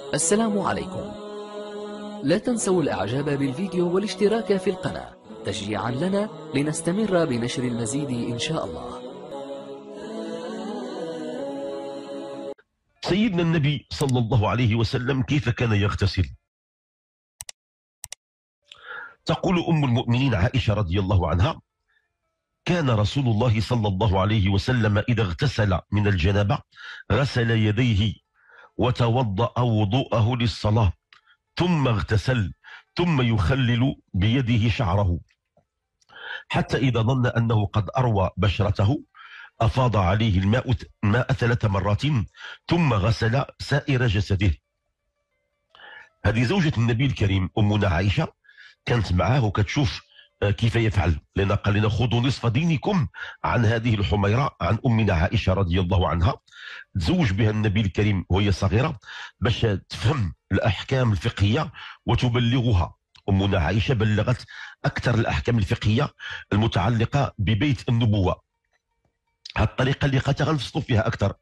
السلام عليكم لا تنسوا الاعجاب بالفيديو والاشتراك في القناة تشجيعا لنا لنستمر بنشر المزيد ان شاء الله سيدنا النبي صلى الله عليه وسلم كيف كان يغتسل تقول ام المؤمنين عائشة رضي الله عنها كان رسول الله صلى الله عليه وسلم إذا اغتسل من الجنابة غسل يديه وتوضأ وضوءه للصلاة ثم اغتسل ثم يخلل بيده شعره حتى إذا ظن أنه قد أروى بشرته أفاض عليه الماء ماء ثلاث مرات ثم غسل سائر جسده هذه زوجة النبي الكريم أمنا عائشة كانت معاه وكتشوف كيف يفعل لأن قال لنا خذوا نصف دينكم عن هذه الحميرة عن أمنا عائشة رضي الله عنها تزوج بها النبي الكريم وهي صغيرة باش تفهم الأحكام الفقهية وتبلغها أمنا عائشة بلغت أكثر الأحكام الفقهية المتعلقة ببيت النبوة هذه الطريقة اللي قالتها غنفصلوا فيها أكثر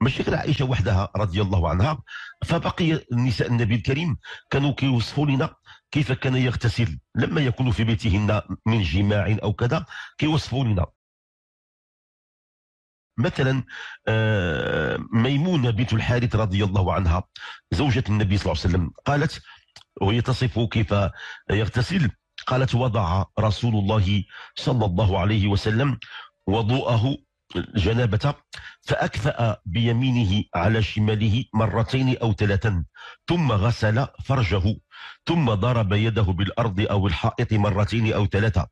ماشي غير عائشه وحدها رضي الله عنها فبقي النساء النبي الكريم كانوا كيوصفوا لنا كيف كان يغتسل لما يكون في بيتهن من جماع أو كذا كيوصفوا لنا مثلا آه، ميمونة بنت الحارث رضي الله عنها زوجة النبي صلى الله عليه وسلم قالت وهي تصف كيف يغتسل قالت وضع رسول الله صلى الله عليه وسلم وضوءه جنابة فأكفأ بيمينه على شماله مرتين أو ثلاثا ثم غسل فرجه ثم ضرب يده بالأرض أو الحائط مرتين أو ثلاثة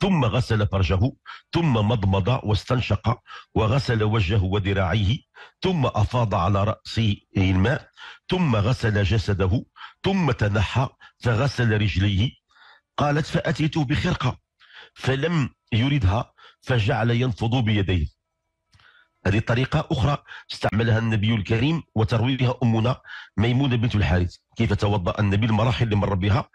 ثم غسل فرجه ثم مضمض واستنشق وغسل وجهه وذراعيه ثم أفاض على رأسه الماء ثم غسل جسده ثم تنحى فغسل رجليه قالت فأتيت بخرقة فلم يردها فجعل ينفض بيديه هذه طريقة أخرى استعملها النبي الكريم وترويها أمنا ميمونة بنت الحارث كيف توضأ النبي المراحل اللي مر بها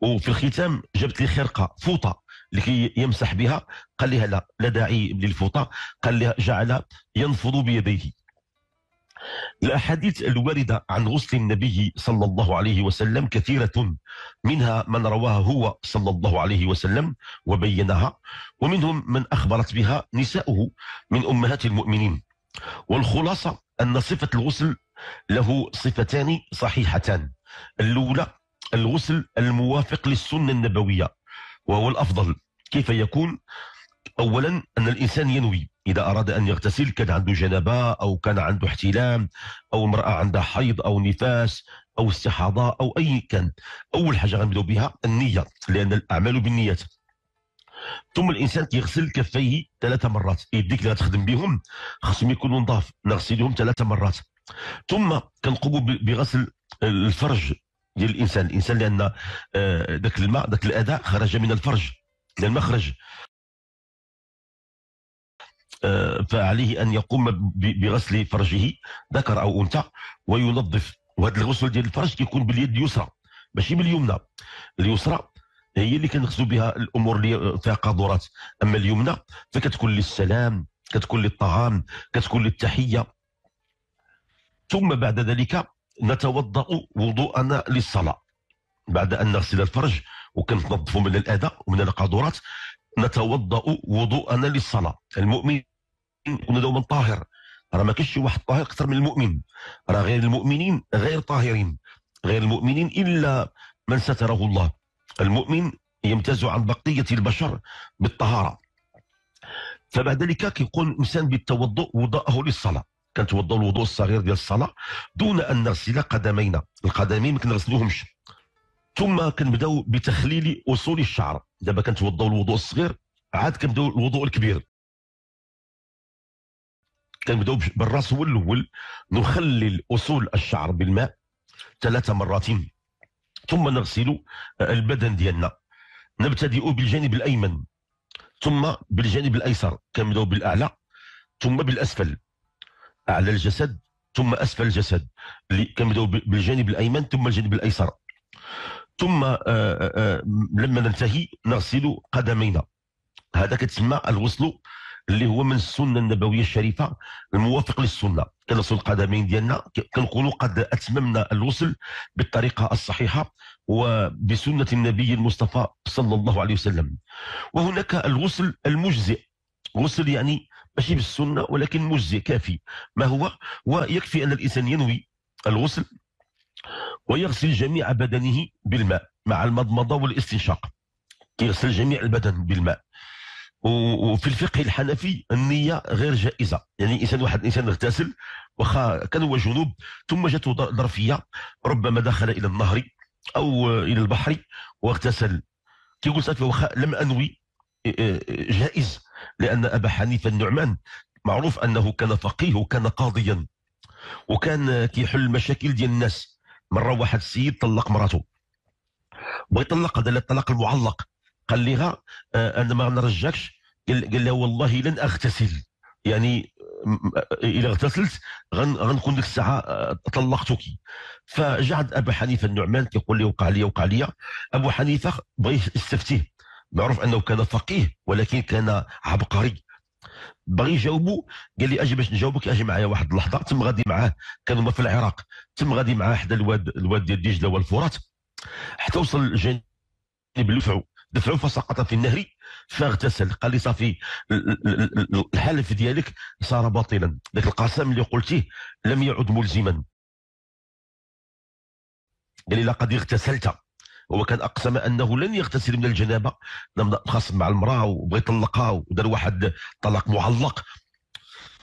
وفي الختام جابت لي خرقة فوطة لكي يمسح بها قال لها لا لا داعي للفوطة قال لها جعل ينفض بيديه الأحاديث الواردة عن غسل النبي صلى الله عليه وسلم كثيرة منها من رواها هو صلى الله عليه وسلم وبينها ومنهم من أخبرت بها نساؤه من أمهات المؤمنين والخلاصة أن صفة الغسل له صفتان صحيحتان الأولى الغسل الموافق للسنة النبوية وهو الأفضل كيف يكون اولا ان الانسان ينوي اذا اراد ان يغتسل كان عنده جنابه او كان عنده احتلام او امراه عندها حيض او نفاس او استحاضه او اي كان اول حاجه غنبداو بها النيه لان الاعمال بالنيات ثم الانسان كيغسل كفيه ثلاث مرات يديك اللي غتخدم بهم خصهم يكونوا نظاف نغسلهم ثلاث مرات ثم كنقوموا بغسل الفرج ديال الانسان الانسان لان ذاك آه، الماء ذاك الاذى خرج من الفرج للمخرج فعليه أن يقوم بغسل فرجه ذكر أو أنثى وينظف وهذا الغسل ديال الفرج يكون باليد اليسرى ماشي باليمنى اليسرى هي اللي كنغسلوا بها الامور اللي فيها قاذورات اما اليمنى فكتكون للسلام كتكون للطعام كتكون للتحيه ثم بعد ذلك نتوضا وضوءنا للصلاه بعد ان نغسل الفرج وكنتنظفوا من الاذى ومن القاذورات نتوضا وضوءنا للصلاه المؤمن كنا دوما طاهر راه ما كاينش شي واحد طاهر اكثر من المؤمن راه غير المؤمنين غير طاهرين غير المؤمنين الا من ستره الله المؤمن يمتاز عن بقيه البشر بالطهاره فبعد ذلك كيكون الانسان بالتوضؤ وضاءه للصلاه توضأ الوضوء الصغير ديال الصلاه دون ان نغسل قدمينا القدمين ما كنغسلوهمش ثم كنبداو بتخليل اصول الشعر دابا كنتوضاو الوضوء الصغير عاد كنبداو الوضوء الكبير كنبداو بالراس هو الاول نخلي اصول الشعر بالماء ثلاث مرات ثم نغسل البدن ديالنا نبتدئ بالجانب الايمن ثم بالجانب الايسر كنبداو بالاعلى ثم بالاسفل اعلى الجسد ثم اسفل الجسد كنبداو بالجانب الايمن ثم الجانب الايسر ثم آه، آه، آه، لما ننتهي نغسل قدمينا هذا كتسمى الوصل اللي هو من السنه النبويه الشريفه الموافق للسنه كنصل القدمين ديالنا كنقولوا قد اتممنا الوصل بالطريقه الصحيحه وبسنه النبي المصطفى صلى الله عليه وسلم وهناك الوصل المجزئ غسل يعني ماشي بالسنه ولكن مجزئ كافي ما هو ويكفي ان الانسان ينوي الغسل ويغسل جميع بدنه بالماء مع المضمضه والاستنشاق يغسل جميع البدن بالماء وفي الفقه الحنفي النية غير جائزة يعني إنسان واحد إنسان اغتسل وخا كان هو جنوب ثم جاته ظرفية ربما دخل إلى النهر أو إلى البحر واغتسل كيقول صافي واخا لم أنوي آه، آه، جائز لأن أبا حنيفة النعمان معروف أنه كان فقيه وكان قاضيا وكان كيحل المشاكل ديال الناس مرة واحد السيد طلق مراته ويطلق هذا الطلاق المعلق قال لها آه، انا ما نرجعكش قال لها والله لن اغتسل يعني اذا آه، اغتسلت غنكون ديك الساعه آه، طلقتك فجعد ابا حنيفه النعمان كيقول لي وقع لي وقع لي ابو حنيفه بغى يستفتيه معروف انه كان فقيه ولكن كان عبقري باغي يجاوبه قال لي اجي باش نجاوبك اجي معايا واحد اللحظه تم غادي معاه كانوا في العراق تم غادي معاه حدا الواد الواد ديال دجله والفرات حتى وصل جنب اللي دفع فسقط في النهر فاغتسل قال لي صافي الحلف ديالك صار باطلا ذاك القسم اللي قلتيه لم يعد ملزما قال لي لقد اغتسلت هو كان اقسم انه لن يغتسل من الجنابه خاص مع المراه وبغى يطلقها ودار واحد طلاق معلق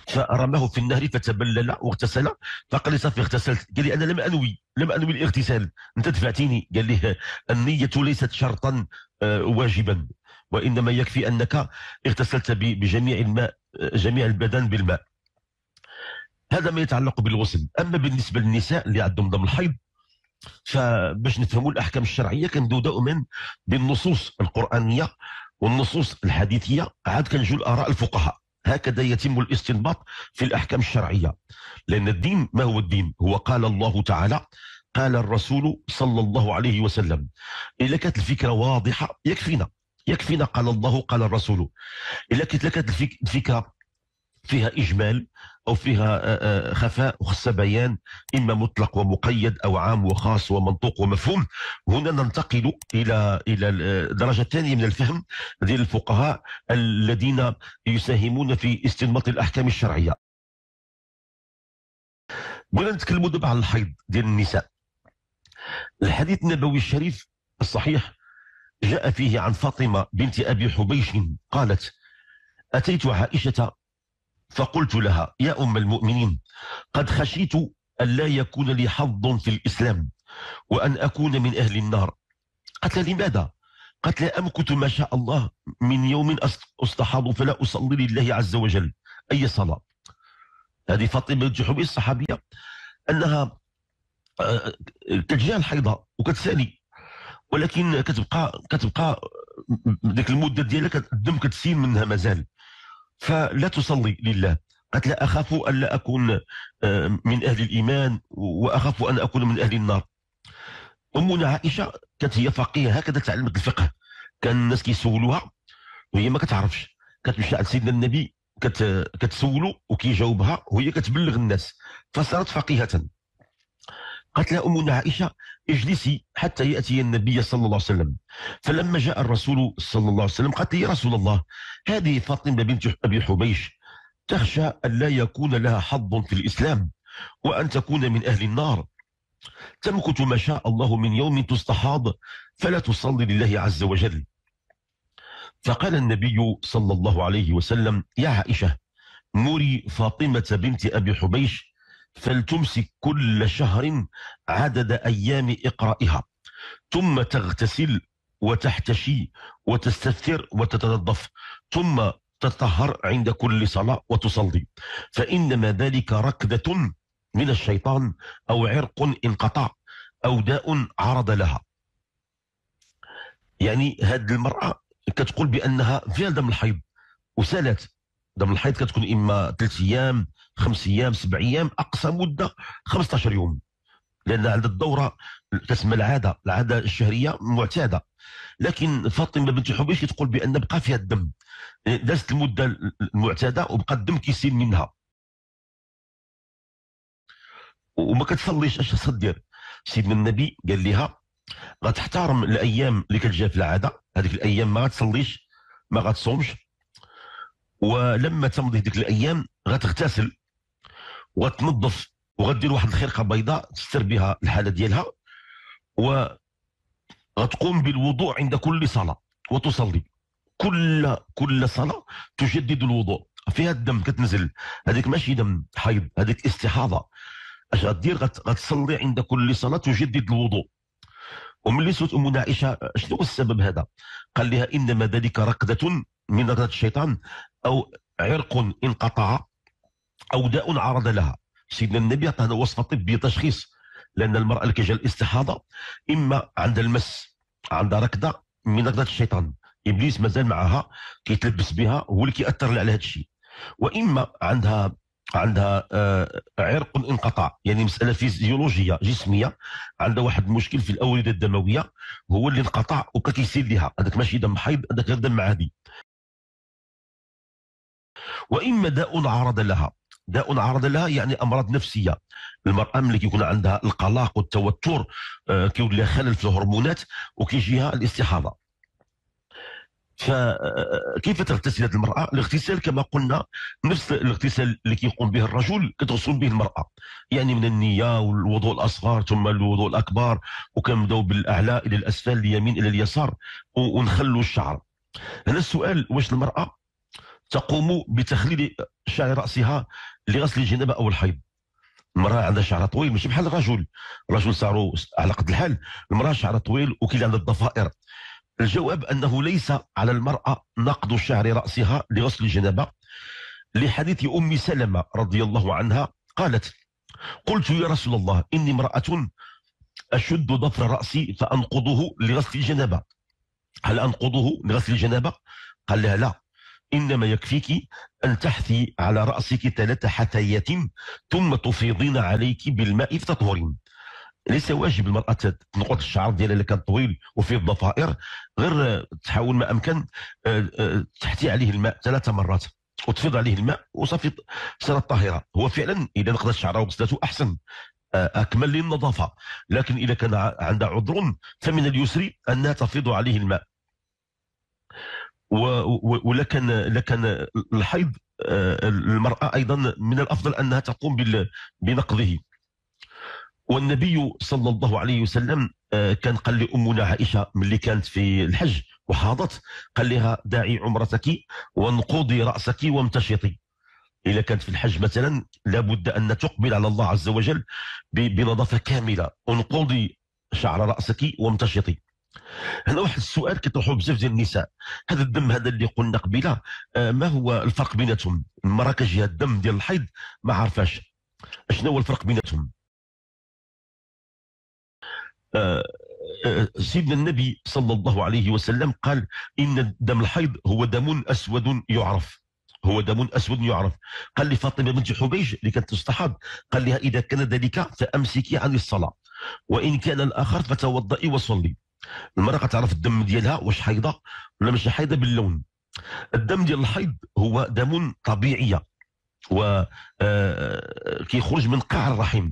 فرماه في النهر فتبلل واغتسل فقال لي صافي اغتسلت قال لي انا لم انوي لم انوي الاغتسال انت دفعتيني قال لي النيه ليست شرطا آه، واجبا وانما يكفي انك اغتسلت بجميع الماء آه، جميع البدن بالماء هذا ما يتعلق بالغسل اما بالنسبه للنساء اللي عندهم دم الحيض فباش نفهموا الاحكام الشرعيه كندو دائما بالنصوص القرانيه والنصوص الحديثيه عاد كنجوا الاراء الفقهاء هكذا يتم الاستنباط في الأحكام الشرعية لأن الدين ما هو الدين هو قال الله تعالى قال الرسول صلى الله عليه وسلم إذا كانت الفكرة واضحة يكفينا يكفينا قال الله قال الرسول إذا كانت الفكرة فيها إجمال او فيها خفاء وخص بيان اما مطلق ومقيد او عام وخاص ومنطوق ومفهوم هنا ننتقل الى الى الدرجه الثانيه من الفهم ديال الفقهاء الذين يساهمون في استنباط الاحكام الشرعيه بغينا نتكلموا دابا على الحيض ديال النساء الحديث النبوي الشريف الصحيح جاء فيه عن فاطمه بنت ابي حبيش قالت اتيت عائشه فقلت لها يا أم المؤمنين قد خشيت أن لا يكون لي حظ في الإسلام وأن أكون من أهل النار قالت لماذا؟ قالت لا أمكت ما شاء الله من يوم أستحاض فلا أصلي لله عز وجل أي صلاة هذه فاطمة الجحومي الصحابية أنها آه، كتجيها الحيضة وكتسالي ولكن كتبقى كتبقى ديك المده ديالها الدم كتسيل منها مازال فلا تصلي لله قالت لا أخاف أن لا أكون آه، من أهل الإيمان وأخاف أن أكون من أهل النار أمنا عائشة كانت هي فقيه هكذا تعلمت الفقه كان الناس كيسولوها وهي ما كتعرفش كتمشي عند سيدنا النبي كتسولو وكيجاوبها وهي كتبلغ الناس فصارت فقيهة قالت لها أمنا عائشة اجلسي حتى يأتي النبي صلى الله عليه وسلم فلما جاء الرسول صلى الله عليه وسلم قالت يا رسول الله هذه فاطمة بنت أبي حبيش تخشى أن لا يكون لها حظ في الإسلام وأن تكون من أهل النار تمكت ما شاء الله من يوم تستحاض فلا تصلي لله عز وجل فقال النبي صلى الله عليه وسلم يا عائشة موري فاطمة بنت أبي حبيش فلتمسك كل شهر عدد أيام إقرائها ثم تغتسل وتحتشي وتستثر وتتنظف ثم تطهر عند كل صلاة وتصلي فإنما ذلك ركدة من الشيطان أو عرق انقطع أو داء عرض لها يعني هذه المرأة كتقول بأنها في الحيض وسالت دم الحيض كتكون اما ثلاث ايام خمس ايام سبع ايام اقصى مده 15 يوم لان عند الدوره كتسمى العاده العاده الشهريه معتاده لكن فاطمه بنت حبيش كتقول بان بقى فيها الدم دازت المده المعتاده وبقى الدم كيسيل منها وما كتصليش اش دير سيدنا النبي قال لها غتحترم الايام اللي كتجي في العاده هذيك الايام ما غتصليش ما غتصومش ولما تمضي ديك الايام غتغتسل وغتنظف وغدير واحد الخرقه بيضاء تستر بها الحاله ديالها و غتقوم بالوضوء عند كل صلاه وتصلي كل كل صلاه تجدد الوضوء فيها الدم كتنزل هذيك ماشي دم حيض هذيك استحاضه اش غدير غتصلي عند كل صلاه تجدد الوضوء وملي سوت امنا عائشه شنو السبب هذا؟ قال لها انما ذلك رقده من رقده الشيطان أو عرق انقطع أو داء عرض لها سيدنا النبي هذا وصفة طبية تشخيص لأن المرأة اللي كيجي الاستحاضة إما عند المس عندها ركضة من ركضة الشيطان إبليس مازال معها كيتلبس بها هو اللي كيأثر على هذا الشيء وإما عندها عندها آه، عرق انقطع يعني مساله فيزيولوجيه جسميه عندها واحد المشكل في الاورده الدمويه هو اللي انقطع وكيسير لها هذاك ماشي دم حيض هذاك غير دم عادي واما داء عرض لها داء عرض لها يعني امراض نفسيه المراه ملي كيكون عندها القلق والتوتر آه، كيولي لها خلل في الهرمونات وكيجيها الاستحاضه فكيف آه، آه، تغتسل هذه المراه؟ الاغتسال كما قلنا نفس الاغتسال اللي كيقوم به الرجل كتغسل به المراه يعني من النيه والوضوء الاصغر ثم الوضوء الاكبر وكنبداو بالاعلى الى الاسفل اليمين الى اليسار ونخلوا الشعر هنا السؤال واش المراه تقوم بتخليل شعر راسها لغسل الجنابه او الحيض المراه عندها شعرها طويل مش بحال الرجل الرجل صاروا على قد الحال المراه شعرها طويل وكيل عندها الضفائر الجواب انه ليس على المراه نقض شعر راسها لغسل الجنابه لحديث ام سلمه رضي الله عنها قالت قلت يا رسول الله اني امراه اشد ضفر راسي فانقضه لغسل الجنابه هل انقضه لغسل الجنابه قال لها لا إنما يكفيك أن تحثي على رأسك ثلاث حثيات ثم تفيضين عليك بالماء فتطهرين ليس واجب المرأة تنقط الشعر ديالها اللي كان طويل وفي الضفائر غير تحاول ما أمكن آه، آه، تحتي عليه الماء ثلاث مرات وتفيض عليه الماء وصافي صارت طاهرة هو فعلا إذا نقضت شعرها وغسلته أحسن آه، أكمل للنظافة لكن إذا كان عندها عذر فمن اليسر أنها تفيض عليه الماء ولكن لكن الحيض آه، المرأة أيضا من الأفضل أنها تقوم بنقضه والنبي صلى الله عليه وسلم آه، كان قال لأمنا عائشة ملي كانت في الحج وحاضت قال لها داعي عمرتك وانقضي رأسك وامتشطي إذا كانت في الحج مثلا لابد أن تقبل على الله عز وجل بنظافة كاملة انقضي شعر رأسك وامتشطي هنا واحد السؤال كيطرحوه بزاف ديال النساء هذا الدم هذا اللي قلنا قبيله آه، ما هو الفرق بيناتهم المراه كجيها الدم ديال الحيض ما عارفاش شنو هو الفرق بيناتهم آه، آه، سيدنا النبي صلى الله عليه وسلم قال ان دم الحيض هو دم اسود يعرف هو دم اسود يعرف قال لفاطمه بنت حبيش اللي كانت تصطحب قال لها اذا كان ذلك فامسكي عن الصلاه وان كان الاخر فتوضئي وصلي المراه كتعرف الدم ديالها واش حايضه ولا ماشي حايضه باللون الدم ديال الحيض هو دم طبيعيه و آه، آه، كيخرج من قاع الرحم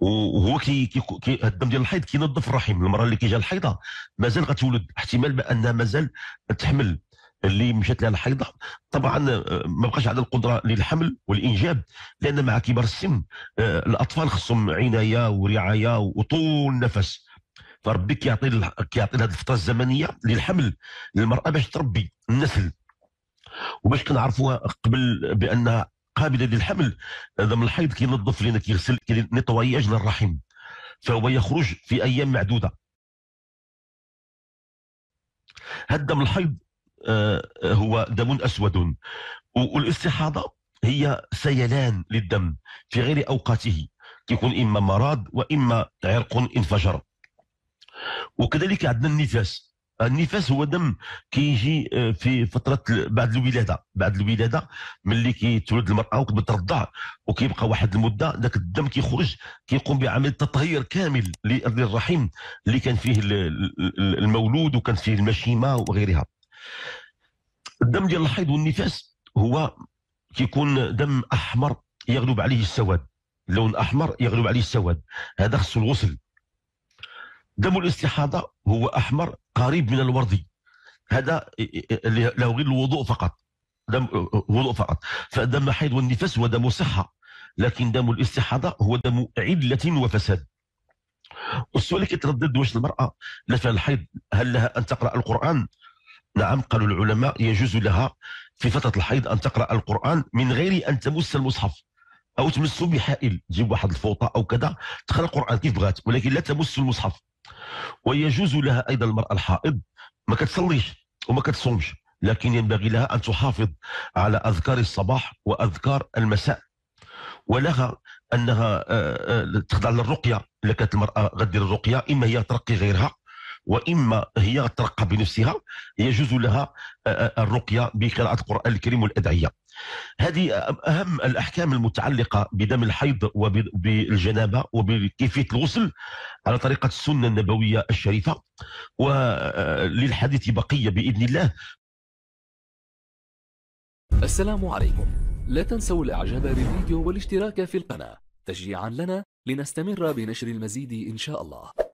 وهو كي, كي الدم ديال الحيض كينظف الرحم المراه اللي كيجيها الحيضه مازال غتولد احتمال بانها مازال تحمل اللي مشات لها الحيضه طبعا آه، ما بقاش عندها القدره للحمل والانجاب لان مع كبر السن الاطفال خصهم عنايه ورعايه وطول نفس فربي كيعطي كيعطي هذه الفتره الزمنيه للحمل للمراه باش تربي النسل وباش كنعرفوها قبل بانها قابله للحمل هذا دم الحيض كينظف لنا كيغسل كيدير للرحم فهو يخرج في ايام معدوده هذا الدم الحيض آه، هو دم اسود والاستحاضه هي سيلان للدم في غير اوقاته كيكون اما مرض واما عرق انفجر وكذلك عندنا النفاس النفاس هو دم كيجي آه، في فتره بعد الولاده بعد الولاده ملي كيتولد المراه وكترضع وكيبقى واحد المده ذاك الدم كيخرج كيقوم بعمل تطهير كامل للرحم اللي كان فيه المولود وكان فيه المشيمه وغيرها الدم ديال الحيض والنفاس هو كيكون دم احمر يغلب عليه السواد لون احمر يغلب عليه السواد هذا خصو الغسل دم الاستحاضه هو احمر قريب من الوردي هذا له غير الوضوء فقط دم وضوء فقط فدم حيض والنفاس هو دم صحه لكن دم الاستحاضه هو دم عله وفساد والسؤال اللي كيتردد واش المراه اللي الحيض هل لها ان تقرا القران؟ نعم قالوا العلماء يجوز لها في فتره الحيض ان تقرا القران من غير ان تمس المصحف او تمسه بحائل تجيب واحد الفوطه او كذا تقرا القران كيف بغات ولكن لا تمس المصحف ويجوز لها ايضا المراه الحائض ما كتصليش وما كتصومش لكن ينبغي لها ان تحافظ على اذكار الصباح واذكار المساء ولها انها آه، آه، تخضع للرقيه الا كانت المراه غدير الرقيه اما هي ترقي غيرها واما هي ترقى بنفسها يجوز لها آه، الرقيه بقراءه القران الكريم والادعيه هذه أهم الأحكام المتعلقة بدم الحيض وبالجنابة وبكيفية الغسل على طريقة السنة النبوية الشريفة وللحديث بقية بإذن الله السلام عليكم لا تنسوا الاعجاب بالفيديو والاشتراك في القناة تشجيعا لنا لنستمر بنشر المزيد إن شاء الله